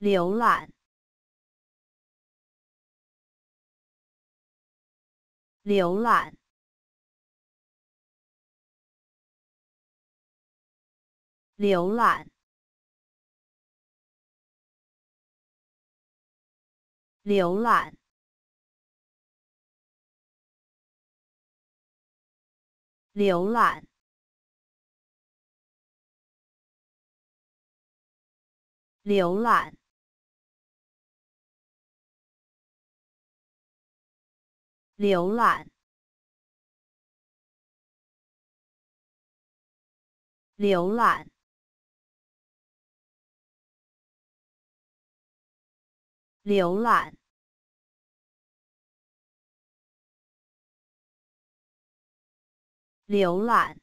浏览，浏览，浏览，浏览，浏览，浏览。浏览，浏览，浏览，浏览。